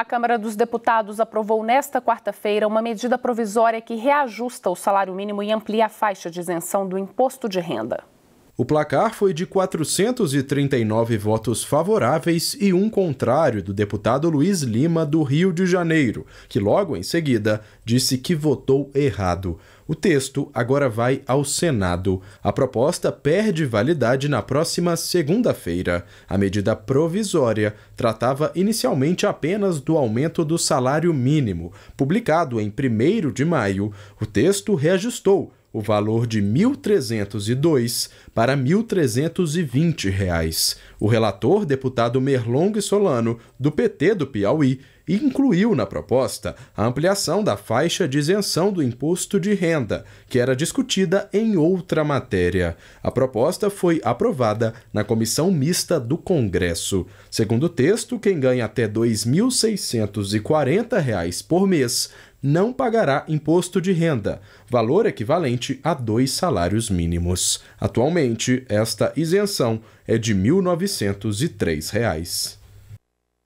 A Câmara dos Deputados aprovou nesta quarta-feira uma medida provisória que reajusta o salário mínimo e amplia a faixa de isenção do imposto de renda. O placar foi de 439 votos favoráveis e um contrário do deputado Luiz Lima, do Rio de Janeiro, que logo em seguida disse que votou errado. O texto agora vai ao Senado. A proposta perde validade na próxima segunda-feira. A medida provisória tratava inicialmente apenas do aumento do salário mínimo. Publicado em 1 de maio, o texto reajustou o valor de R$ 1.302 para R$ 1.320. Reais. O relator, deputado Merlong Solano, do PT do Piauí, incluiu na proposta a ampliação da faixa de isenção do imposto de renda, que era discutida em outra matéria. A proposta foi aprovada na comissão mista do Congresso. Segundo o texto, quem ganha até R$ 2.640 por mês não pagará imposto de renda, valor equivalente a dois salários mínimos. Atualmente, esta isenção é de R$ 1.903. Reais.